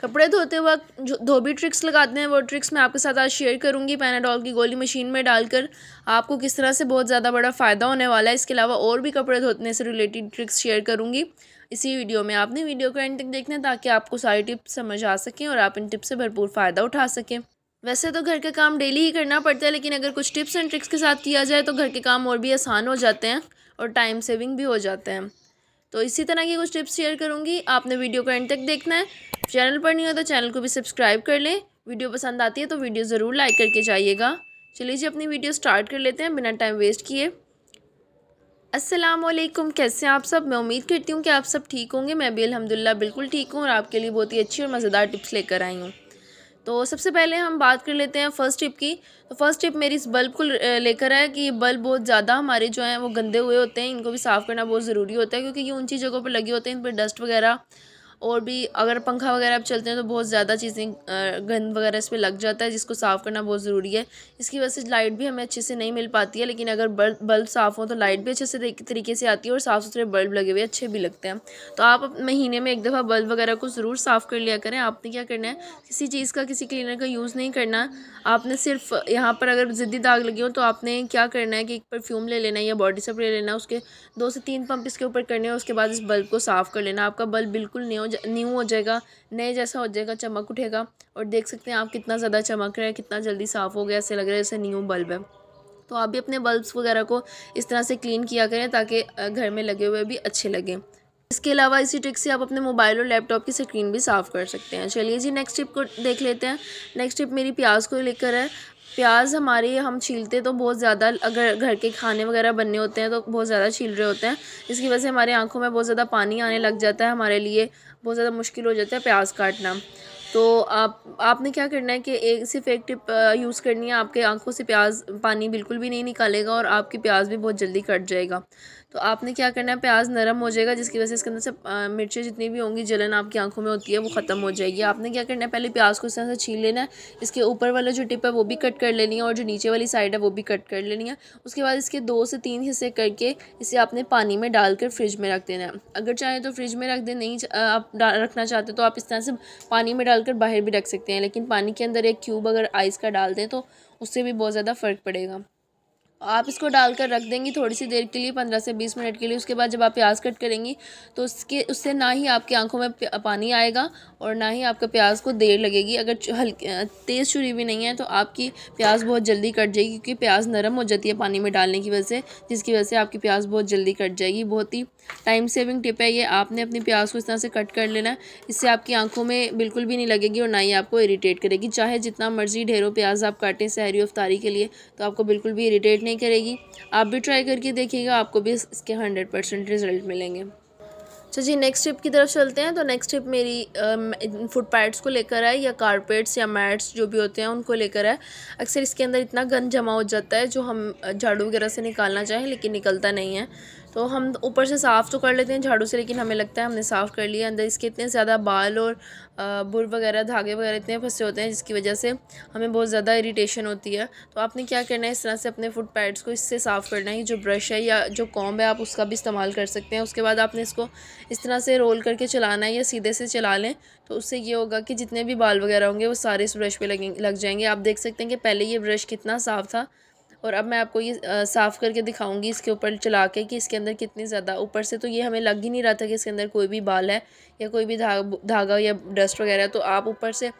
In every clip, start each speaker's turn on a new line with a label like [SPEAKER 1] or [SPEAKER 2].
[SPEAKER 1] कपड़े धोते वक्त धोबी ट्रिक्स लगाते हैं वो ट्रिक्स मैं आपके साथ आज शेयर करूंगी पैनाडॉल की गोली मशीन में डालकर आपको किस तरह से बहुत ज़्यादा बड़ा फ़ायदा होने वाला है इसके अलावा और भी कपड़े धोने से रिलेटेड ट्रिक्स शेयर करूँगी इसी वीडियो में आपने वीडियो को एंड तक देखना ताकि आपको सारी टिप्स समझ आ सकें और आप इन टिप्स से भरपूर फ़ायदा उठा सकें वैसे तो घर का काम डेली ही करना पड़ता है लेकिन अगर कुछ टिप्स एंड ट्रिक्स के साथ किया जाए तो घर के काम और भी आसान हो जाते हैं और टाइम सेविंग भी हो जाते हैं तो इसी तरह की कुछ टिप्स शेयर करूँगी आपने वीडियो को एंड तक देखना है चैनल पर नहीं हो तो चैनल को भी सब्सक्राइब कर लें वीडियो पसंद आती है तो वीडियो ज़रूर लाइक करके जाइएगा चलिए जी अपनी वीडियो स्टार्ट कर लेते हैं बिना टाइम वेस्ट किए वालेकुम कैसे हैं आप सब मैं उम्मीद करती हूँ कि आप सब ठीक होंगे मैं भी अलहमदिल्ला बिल्कुल ठीक हूँ और आपके लिए बहुत ही अच्छी और मज़ेदार टिप्स लेकर आई हूँ तो सबसे पहले हम बात कर लेते हैं फ़र्स्ट टिप की तो फर्स्ट टिप मेरी इस बल्ब को लेकर है कि बल्ब बहुत ज़्यादा हमारे जो हैं वो गंदे हुए होते हैं इनको भी साफ़ करना बहुत ज़रूरी होता है क्योंकि ये ऊंची जगहों पर लगे होते हैं इन पर डस्ट वगैरह और भी अगर पंखा वगैरह आप चलते हैं तो बहुत ज़्यादा चीज़ें गंद वगैरह इस पर लग जाता है जिसको साफ़ करना बहुत ज़रूरी है इसकी वजह से लाइट भी हमें अच्छे से नहीं मिल पाती है लेकिन अगर बल्ब साफ़ हो तो लाइट भी अच्छे से तरीके से आती है और साफ़ सुथरे बल्ब लगे हुए अच्छे भी लगते हैं तो आप महीने में एक दफ़ा बल्ब वगैरह को ज़रूर साफ़ कर लिया करें आपने क्या करना है किसी चीज़ का किसी क्लीनर का यूज़ नहीं करना आपने सिर्फ यहाँ पर अगर ज़िद्दी दाग लगी हो तो आपने क्या करना है कि एक परफ्यूम ले लेना है या बॉडी स्प्रे लेना लेना उसके दो से तीन पंप इसके ऊपर करने हैं उसके बाद इस बल्ब को साफ़ कर लेना आपका बल्ब बिल्कुल नहीं हो न्यू हो जाएगा नए जैसा हो जाएगा चमक उठेगा और देख सकते हैं आप कितना ज़्यादा चमक रहा है कितना जल्दी साफ़ हो गया ऐसे लग रहा है जैसे न्यू बल्ब है तो आप भी अपने बल्ब्स वगैरह को इस तरह से क्लीन किया करें ताकि घर में लगे हुए भी अच्छे लगें इसके अलावा इसी ट्रिक से आप अपने मोबाइल और लैपटॉप की स्क्रीन भी साफ़ कर सकते हैं चलिए जी नेक्स्ट टिप को देख लेते हैं नेक्स्ट टिप मेरी प्याज को लेकर है प्याज हमारे हम छीलते तो बहुत ज़्यादा अगर घर के खाने वगैरह बनने होते हैं तो बहुत ज़्यादा छील रहे होते हैं इसकी वजह से हमारे आँखों में बहुत ज़्यादा पानी आने लग जाता है हमारे लिए बहुत ज़्यादा मुश्किल हो जाता है प्याज काटना तो आप आपने क्या करना है कि एक सिर्फ एक टिप यूज़ करनी है आपके आंखों से प्याज पानी बिल्कुल भी नहीं निकालेगा और आपकी प्याज भी बहुत जल्दी कट जाएगा तो आपने क्या करना है प्याज नरम हो जाएगा जिसकी वजह से इसके अंदर से मिर्चें जितनी भी होंगी जलन आपकी आंखों में होती है वो ख़त्म हो जाएगी आपने क्या करना है पहले प्याज को इस तरह से छीन लेना है इसके ऊपर वाला जो टिप है वो भी कट कर लेनी है और जो नीचे वाली साइड है वो भी कट कर लेनी है उसके बाद इसके दो से तीन हिस्से करके इसे आपने पानी में डालकर फ्रिज में रख देना है अगर चाहें तो फ्रिज में रख दें नहीं आप रखना चाहते तो आप इस तरह से पानी में डालकर बाहर भी रख सकते हैं लेकिन पानी के अंदर एक क्यूब अगर आइस का डाल दें तो उससे भी बहुत ज़्यादा फ़र्क पड़ेगा आप इसको डालकर रख देंगी थोड़ी सी देर के लिए पंद्रह से बीस मिनट के लिए उसके बाद जब आप प्याज कट करेंगी तो उसके उससे ना ही आपकी आंखों में पानी आएगा और ना ही आपका प्याज को देर लगेगी अगर हल्की तेज़ छुरी भी नहीं है तो आपकी प्याज बहुत जल्दी कट जाएगी क्योंकि प्याज नरम हो जाती है पानी में डालने की वजह से जिसकी वजह से आपकी प्याज बहुत जल्दी कट जाएगी बहुत ही टाइम सेविंग टिप है ये आपने अपनी प्याज को इस तरह से कट कर लेना है इससे आपकी आंखों में बिल्कुल भी नहीं लगेगी और ना ही आपको इरीटेट करेगी चाहे जितना मर्जी ढेरों प्याज आप काटें सहरी अफ्तारी के लिए तो आपको बिल्कुल भी इरीटेट नहीं नहीं करेगी आप भी ट्राई करके देखिएगा आपको भी इसके हंड्रेड परसेंट रिज़ल्ट मिलेंगे अच्छा जी नेक्स्ट टिप की तरफ चलते हैं तो नेक्स्ट टिप मेरी फुट पैड्स को लेकर है या कारपेट्स या मैट्स जो भी होते हैं उनको लेकर है अक्सर इसके अंदर इतना गंद जमा हो जाता है जो हम झाड़ू वगैरह से निकालना चाहें लेकिन निकलता नहीं है तो हम ऊपर से साफ़ तो कर लेते हैं झाड़ू से लेकिन हमें लगता है हमने साफ़ कर लिया अंदर इसके इतने ज़्यादा बाल और बुर वगैरह धागे वगैरह इतने फंसे होते हैं जिसकी वजह से हमें बहुत ज़्यादा इरीटेशन होती है तो आपने क्या करना है इस तरह से अपने फुट पैड्स को इससे साफ़ करना है जो ब्रश है या जो कॉम्ब है आप उसका भी इस्तेमाल कर सकते हैं उसके बाद आपने इसको इस तरह से रोल करके चलाना है या सीधे से चला लें तो उससे ये होगा कि जितने भी बाल वगैरह होंगे वो सारे इस ब्रश पे लग जाएंगे आप देख सकते हैं कि पहले ये ब्रश कितना साफ़ था और अब मैं आपको ये साफ़ करके दिखाऊंगी इसके ऊपर चला के कि इसके अंदर कितनी ज़्यादा ऊपर से तो ये हमें लग ही नहीं रहा था कि इसके अंदर कोई भी बाल है या कोई भी धाग धागा या डस्ट वगैरह तो आप ऊपर से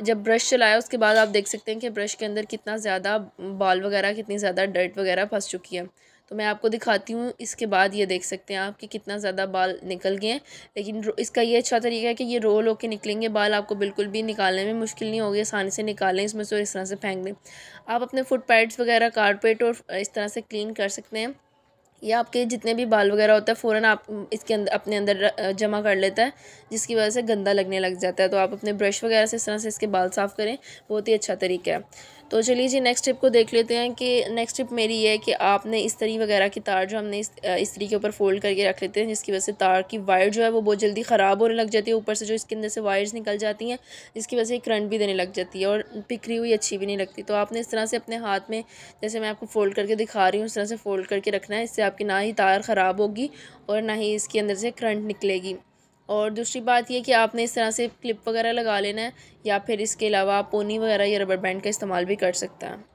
[SPEAKER 1] जब ब्रश चलाया उसके बाद आप देख सकते हैं कि ब्रश के अंदर कितना ज़्यादा बाल वगैरह कितनी ज़्यादा डर्ट वगैरह फंस चुकी है तो मैं आपको दिखाती हूँ इसके बाद ये देख सकते हैं आप कि कितना ज़्यादा बाल निकल गए हैं लेकिन इसका ये अच्छा तरीका है कि ये रोल होकर निकलेंगे बाल आपको बिल्कुल भी निकालने में मुश्किल नहीं होगी आसानी से निकालें इसमें से इस तरह से फेंक दें आप अपने फुट पैड्स वगैरह कारपेट और इस तरह से क्लीन कर सकते हैं या आपके जितने भी बाल वगैरह होता है फ़ौरन आप इसके अंदर अपने अंदर जमा कर लेता है जिसकी वजह से गंदा लगने लग जाता है तो आप अपने ब्रश वगैरह से इस तरह से इसके बाल साफ़ करें बहुत ही अच्छा तरीका है तो चलिए जी नेक्स्ट टिप को देख लेते हैं कि नेक्स्ट टिप मेरी ये है कि आपने इस्तरी वगैरह की तार जो हमने इस इस्तरी के ऊपर फोल्ड करके रख लेते हैं जिसकी वजह से तार की वायर जो है वो बहुत जल्दी ख़राब होने लग जाती है ऊपर से जो इसके अंदर से वायर्स निकल जाती हैं जिसकी वजह से करंट भी देने लग जाती है और पिखरी हुई अच्छी भी नहीं लगती तो आपने इस तरह से अपने हाथ में जैसे मैं आपको फ़ोल्ड करके दिखा रही हूँ इस तरह से फ़ोल्ड करके रखना है इससे आपकी ना ही तार ख़राब होगी और ना ही इसके अंदर से करंट निकलेगी और दूसरी बात यह कि आपने इस तरह से क्लिप वगैरह लगा लेना है या फिर इसके अलावा आप पोनी वगैरह या रबर बैंड का इस्तेमाल भी कर सकता है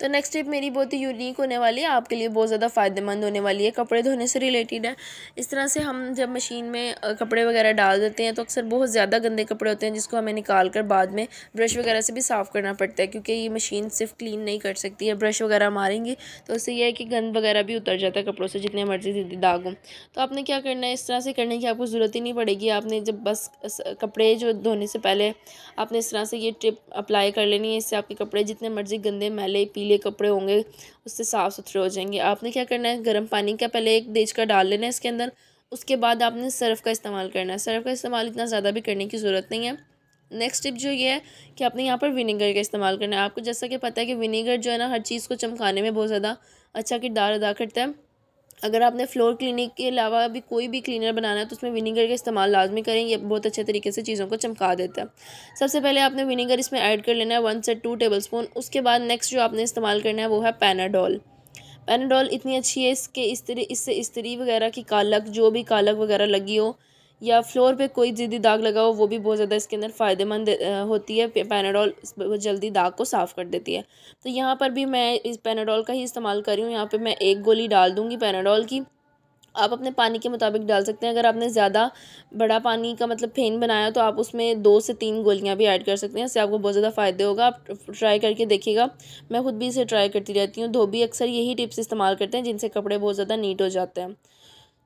[SPEAKER 1] तो नेक्स्ट टिप मेरी बहुत ही यूनिक होने वाली है आपके लिए बहुत ज़्यादा फ़ायदेमंद होने वाली है कपड़े धोने से रिलेटेड है इस तरह से हम जब मशीन में कपड़े वगैरह डाल देते हैं तो अक्सर बहुत ज़्यादा गंदे कपड़े होते हैं जिसको हमें निकाल कर बाद में ब्रश वगैरह से भी साफ़ करना पड़ता है क्योंकि ये मशीन सिर्फ क्लीन नहीं कर सकती है ब्रश वगैरह मारेंगे तो उससे यह है कि गंद वगैरह भी उतर जाता है कपड़ों से जितने मर्जी दागों तो आपने क्या करना है इस तरह से करने की आपको ज़रूरत ही नहीं पड़ेगी आपने जब बस कपड़े जो धोने से पहले आपने इस तरह से ये ट्रिप अप्लाई कर लेनी है इससे आपके कपड़े जितने मर्जी गंदे मैले पीले गीले कपड़े होंगे उससे साफ़ सुथरे हो जाएंगे आपने क्या करना है गर्म पानी का पहले एक देच का डाल लेना है इसके अंदर उसके बाद आपने सर्फ़ का इस्तेमाल करना है सर्फ़ का इस्तेमाल इतना ज़्यादा भी करने की ज़रूरत नहीं है नेक्स्ट टिप जो ये है कि आपने यहाँ पर विनीगर का इस्तेमाल करना है आपको जैसा कि पता है कि विनीगर जो है ना हर चीज़ को चमकाने में बहुत ज़्यादा अच्छा किरदार अदा करता है अगर आपने फ्लोर क्लीनिक के अलावा भी कोई भी क्लीनर बनाना है तो उसमें विनीगर का इस्तेमाल लाजमी करें ये बहुत अच्छे तरीके से चीज़ों को चमका देता है सबसे पहले आपने विनीगर इसमें ऐड कर लेना है वन से टू टेबल स्पून उसके बाद नेक्स्ट जो आपने इस्तेमाल करना है वो है पैनाडोल पैनाडोल इतनी अच्छी है इसके इस्त्री इससे इस्तरी वगैरह की कालक जो भी कालक वगैरह लगी हो या फ्लोर पे कोई जिदी दाग लगा हो वो भी बहुत ज़्यादा इसके अंदर फ़ायदेमंद होती है पैनाडोल जल्दी दाग को साफ़ कर देती है तो यहाँ पर भी मैं इस पैनाडोल का ही इस्तेमाल कर रही हूँ यहाँ पर मैं एक गोली डाल दूँगी पैनाडोल की आप अपने पानी के मुताबिक डाल सकते हैं अगर आपने ज़्यादा बड़ा पानी का मतलब फेन बनाया तो आप उसमें दो से तीन गोलियां भी ऐड कर सकते हैं इससे आपको बहुत ज़्यादा फ़ायदे होगा आप ट्राई करके देखिएगा मैं खुद भी इसे ट्राई करती रहती हूँ धोबी अक्सर यही टिप्स इस्तेमाल करते हैं जिनसे कपड़े बहुत ज़्यादा नीट हो जाते हैं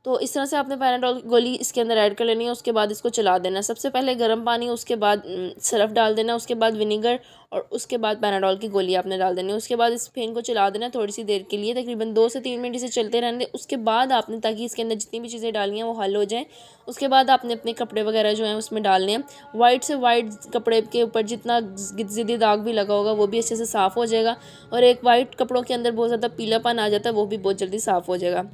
[SPEAKER 1] तो इस तरह से आपने पैनाडोल गोली इसके अंदर ऐड कर लेनी है उसके बाद इसको चला देना सबसे पहले गर्म पानी उसके बाद सरफ डाल देना उसके बाद विनीगर और उसके बाद पैराडोल की गोली आपने डाल देनी है उसके बाद इस फेन को चला देना थोड़ी सी देर के लिए तकरीबन दो से तीन मिनट इसे चलते रहने उसके बाद आपने ताकि इसके अंदर जितनी भी चीज़ें डाली हैं वो हल हो जाएँ उसके बाद आपने अपने कपड़े वगैरह जो हैं उसमें डालने हैं वाइट से वाइट कपड़े के ऊपर जितना जिदी दाग भी लगा होगा वो भी अच्छे से साफ़ हो जाएगा और एक वाइट कपड़ों के अंदर बहुत ज़्यादा पीलापन आ जाता है वो भी बहुत जल्दी साफ़ हो जाएगा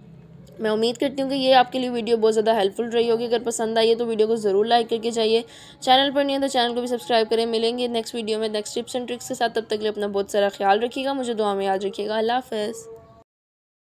[SPEAKER 1] मैं उम्मीद करती हूँ कि ये आपके लिए वीडियो बहुत ज़्यादा हेल्पफुल रही होगी अगर पसंद आई है तो वीडियो को ज़रूर लाइक करके जाइए चैनल पर नहीं है तो चैनल को भी सब्सक्राइब करें मिलेंगे नेक्स्ट वीडियो में नेक्स्ट टिप्स एंड ट्रिक्स के साथ तब तक लिए अपना बहुत सारा ख्याल रखिएगा मुझे दुआ में याद रखिएगा अल्लाह हाफ़